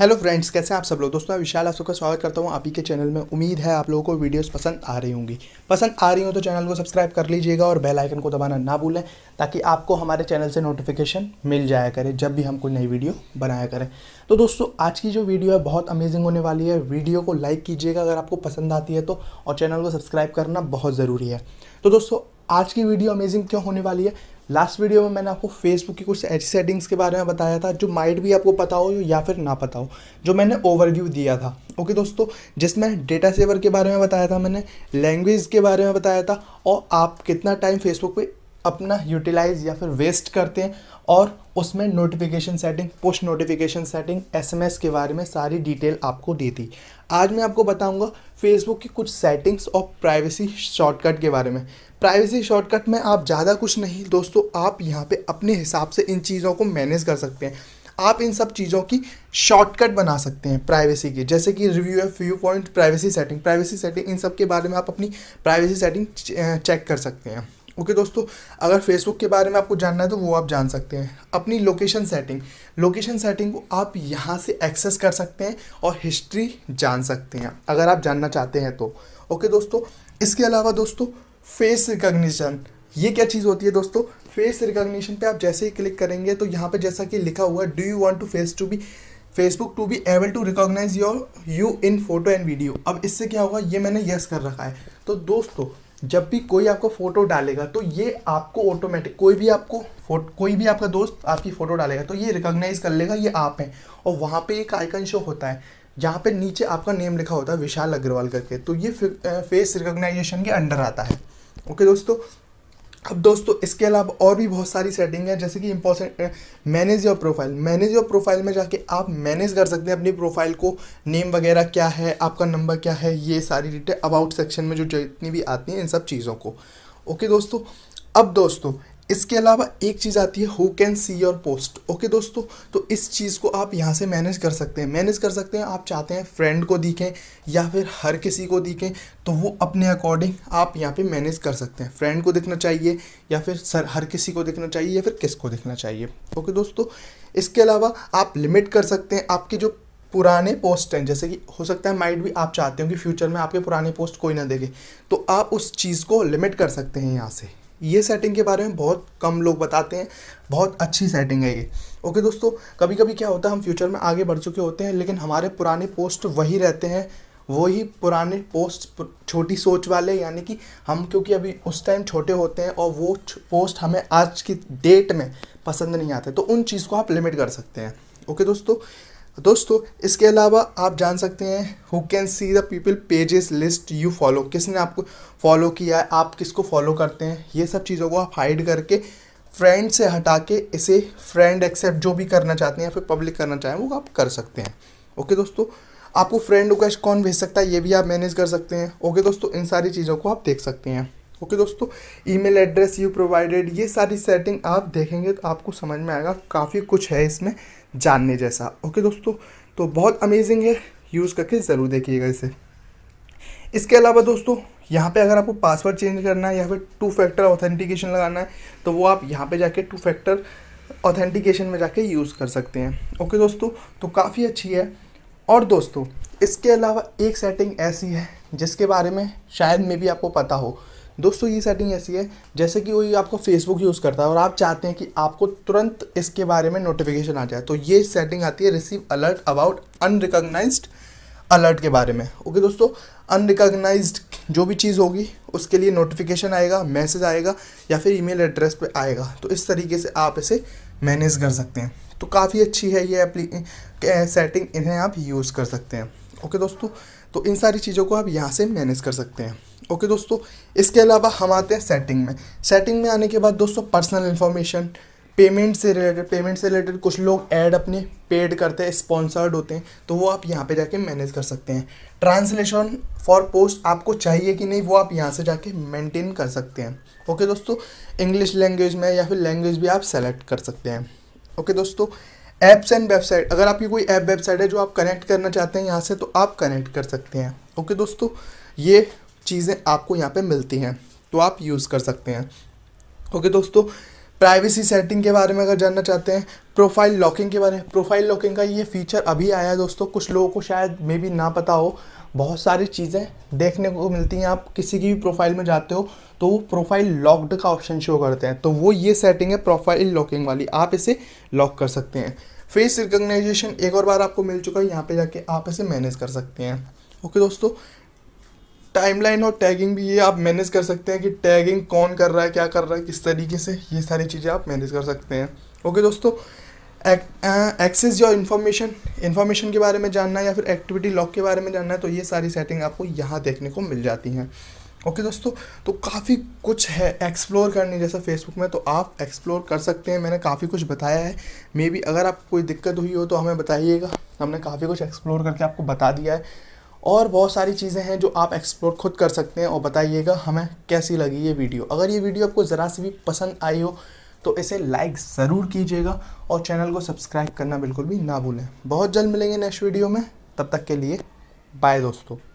hello friends कैसे आप सब लोग दोस्तों मैं विशाल आप सबका स्वागत करता हूँ आप ही के चैनल में उम्मीद है आप लोगों को वीडियोस पसंद आ रही होंगी पसंद आ रही हो तो चैनल को सब्सक्राइब कर लीजिएगा और बेल आइकन को दबाना ना भूलें ताकि आपको हमारे चैनल से नोटिफिकेशन मिल जाया करे जब भी हम कोई नई वीडियो बनाया करें तो दोस्तों आज की जो वीडियो है बहुत अमेजिंग होने वाली है वीडियो को लाइक कीजिएगा अगर आपको पसंद आती है तो और चैनल को सब्सक्राइब करना बहुत ज़रूरी है तो दोस्तों आज की वीडियो अमेजिंग क्यों होने वाली है लास्ट वीडियो में मैंने आपको फेसबुक की कुछ ऐसी सेटिंग्स के बारे में बताया था जो माइट भी आपको पता हो या फिर ना पता हो जो मैंने ओवरव्यू दिया था ओके दोस्तों जिसमें डेटा सेवर के बारे में बताया था मैंने लैंग्वेज के बारे में बताया था और आप कितना टाइम फेसबुक पे अपना यूटिलाइज या फिर वेस्ट करते हैं और उसमें notification setting push notification setting SMS के बारे में सारी डिटेल आपको देती आज मैं आपको बताऊंगा फेसबुक की कुछ सेटिंग्स और प्राइवेसी शॉर्टकट के बारे में प्राइवेसी शॉर्टकट में आप ज़्यादा कुछ नहीं दोस्तों आप यहाँ पे अपने हिसाब से इन चीज़ों को मैनेज कर सकते हैं आप इन सब चीज़ों की शॉर्टकट बना सकते हैं प्राइवेसी की जैसे कि review of view point privacy setting privacy setting इन सब के बारे में आप अपनी प्राइवेसी सेटिंग चेक कर सकते हैं ओके okay, दोस्तों अगर फेसबुक के बारे में आपको जानना है तो वो आप जान सकते हैं अपनी लोकेशन सेटिंग लोकेशन सेटिंग को आप यहाँ से एक्सेस कर सकते हैं और हिस्ट्री जान सकते हैं अगर आप जानना चाहते हैं तो ओके okay, दोस्तों इसके अलावा दोस्तों फेस रिकॉग्निशन ये क्या चीज़ होती है दोस्तों फेस रिकॉग्निशन पे आप जैसे ही क्लिक करेंगे तो यहाँ पे जैसा कि लिखा हुआ do you want to face to be Facebook to be able to recognise your you in photo and video अब इससे क्या होगा ये मैंने येस कर रखा है तो दोस्तों जब भी कोई आपको फ़ोटो डालेगा तो ये आपको ऑटोमेटिक कोई भी आपको फोटो कोई भी आपका दोस्त आपकी फ़ोटो डालेगा तो ये रिकॉग्नाइज कर लेगा ये आप हैं और वहाँ पे एक आइकन शो होता है जहाँ पे नीचे आपका नेम लिखा होता है विशाल अग्रवाल करके तो ये फेस रिकॉग्नाइजेशन के अंडर आता है ओके दोस्तों अब दोस्तों इसके अलावा और भी बहुत सारी सेटिंग है जैसे कि important manage your profile manage your profile में जाके आप मैनेज कर सकते हैं अपनी प्रोफाइल को नेम वगैरह क्या है आपका नंबर क्या है ये सारी डिटेल अबाउट सेक्शन में जो जितनी भी आती हैं इन सब चीज़ों को ओके दोस्तों अब दोस्तों इसके अलावा एक चीज़ आती है who can see your post okay दोस्तों तो इस चीज़ को आप यहाँ से मैनेज कर सकते हैं मैनेज कर सकते हैं आप चाहते हैं फ्रेंड को दिखें या फिर हर किसी को दिखें तो वो अपने अकॉर्डिंग आप यहाँ पे मैनेज कर सकते हैं फ्रेंड को दिखना चाहिए या फिर सर हर किसी को दिखना चाहिए या फिर किस को दिखना चाहिए ओके दोस्तों इसके अलावा आप लिमिट कर सकते हैं आपके जो पुराने पोस्ट हैं जैसे कि हो सकता है माइंड भी आप चाहते हो कि फ्यूचर में आपके पुराने पोस्ट कोई ना देखे तो आप उस चीज़ को लिमिट कर सकते हैं यहाँ से ये सेटिंग के बारे में बहुत कम लोग बताते हैं बहुत अच्छी सेटिंग है ये ओके दोस्तों कभी कभी क्या होता है हम फ्यूचर में आगे बढ़ चुके होते हैं लेकिन हमारे पुराने पोस्ट वही रहते हैं वही पुराने पोस्ट छोटी सोच वाले यानी कि हम क्योंकि अभी उस टाइम छोटे होते हैं और वो पोस्ट हमें आज की डेट में पसंद नहीं आते तो उन चीज़ को आप लिमिट कर सकते हैं ओके दोस्तों दोस्तों इसके अलावा आप जान सकते हैं who can see the people pages list you follow किसने आपको फॉलो किया है आप किसको फॉलो करते हैं ये सब चीज़ों को आप हाइड करके फ्रेंड से हटा के इसे फ्रेंड एक्सेप्ट जो भी करना चाहते हैं या फिर पब्लिक करना चाहें वो आप कर सकते हैं ओके दोस्तों आपको फ्रेंड रिक्वेस्ट कौन भेज सकता है ये भी आप मैनेज कर सकते हैं ओके दोस्तों इन सारी चीज़ों को आप देख सकते हैं ओके दोस्तों ईमेल एड्रेस यू प्रोवाइडेड ये सारी सेटिंग आप देखेंगे तो आपको समझ में आएगा काफ़ी कुछ है इसमें जानने जैसा ओके दोस्तों तो बहुत अमेजिंग है यूज़ करके ज़रूर देखिएगा इसे इसके अलावा दोस्तों यहाँ पे अगर आपको पासवर्ड चेंज करना है या फिर टू फैक्टर ऑथेंटिकेशन लगाना है तो वो आप यहाँ पे जाके टू फैक्टर ऑथेंटिकेशन में जाके यूज़ कर सकते हैं ओके दोस्तों तो काफ़ी अच्छी है और दोस्तों इसके अलावा एक सेटिंग ऐसी है जिसके बारे में शायद में भी आपको पता हो दोस्तों ये सेटिंग ऐसी है जैसे कि वही आपको फेसबुक यूज़ करता है और आप चाहते हैं कि आपको तुरंत इसके बारे में नोटिफिकेशन आ जाए तो ये सेटिंग आती है receive alert about unrecognised alert के बारे में ओके दोस्तों अनरिकग्नाइज्ड जो भी चीज़ होगी उसके लिए नोटिफिकेशन आएगा मैसेज आएगा या फिर ईमेल एड्रेस पे आएगा तो इस तरीके से आप इसे मैनेज कर सकते हैं तो काफ़ी अच्छी है ये एप्ली सेटिंग इन्हें आप यूज़ कर सकते हैं ओके दोस्तों तो इन सारी चीज़ों को आप यहाँ से मैनेज कर सकते हैं ओके दोस्तों इसके अलावा हम आते हैं सेटिंग में सेटिंग में आने के बाद दोस्तों पर्सनल इन्फॉर्मेशन पेमेंट से रिलेटेड पेमेंट से रिलेटेड कुछ लोग ऐड अपने पेड करते हैं स्पॉन्सर्ड होते हैं तो वो आप यहाँ पे जाके मैनेज कर सकते हैं ट्रांसलेशन फॉर पोस्ट आपको चाहिए कि नहीं वो आप यहाँ से जाके मेंटेन कर सकते हैं ओके दोस्तों इंग्लिश लैंग्वेज में या फिर लैंग्वेज भी आप सेलेक्ट कर सकते हैं ओके दोस्तों ऐप्स एंड वेबसाइट अगर आपकी कोई ऐप वेबसाइट है जो आप कनेक्ट करना चाहते हैं यहाँ से तो आप कनेक्ट कर सकते हैं ओके दोस्तों ये चीज़ें आपको यहाँ पे मिलती हैं तो आप यूज़ कर सकते हैं ओके दोस्तों प्राइवेसी सेटिंग के बारे में अगर जानना चाहते हैं प्रोफाइल लॉकिंग के बारे में प्रोफाइल लॉकिंग का ये फीचर अभी आया है दोस्तों कुछ लोगों को शायद मे भी ना पता हो बहुत सारी चीज़ें देखने को मिलती हैं आप किसी की भी प्रोफाइल में जाते हो तो वो प्रोफाइल लॉक्ड का ऑप्शन शो करते हैं तो वो ये सेटिंग है प्रोफाइल लॉकिंग वाली आप इसे लॉक कर सकते हैं फेस रिकोगनाइजेशन एक और बार आपको मिल चुका है यहाँ पे जाके आप इसे मैनेज कर सकते हैं ओके दोस्तों टाइमलाइन और टैगिंग भी ये आप मैनेज कर सकते हैं कि टैगिंग कौन कर रहा है क्या कर रहा है किस तरीके से ये सारी चीज़ें आप मैनेज कर सकते हैं ओके दोस्तों एक्सेस या इन्फॉर्मेशन इन्फॉर्मेशन के बारे में जानना है या फिर एक्टिविटी लॉक के बारे में जानना है तो ये सारी सेटिंग आपको यहाँ देखने को मिल जाती हैं ओके okay, दोस्तों तो काफ़ी कुछ है एक्सप्लोर करने जैसा फेसबुक में तो आप एक्सप्लोर कर सकते हैं मैंने काफ़ी कुछ बताया है मे बी अगर आपको कोई दिक्कत हुई हो तो हमें बताइएगा हमने काफ़ी कुछ एक्सप्लोर करके आपको बता दिया है और बहुत सारी चीज़ें हैं जो आप एक्सप्लोर खुद कर सकते हैं और बताइएगा हमें कैसी लगी ये वीडियो अगर ये वीडियो आपको ज़रा सी भी पसंद आई हो तो इसे लाइक ज़रूर कीजिएगा और चैनल को सब्सक्राइब करना बिल्कुल भी ना भूलें बहुत जल्द मिलेंगे नेक्स्ट वीडियो में तब तक के लिए बाय दोस्तों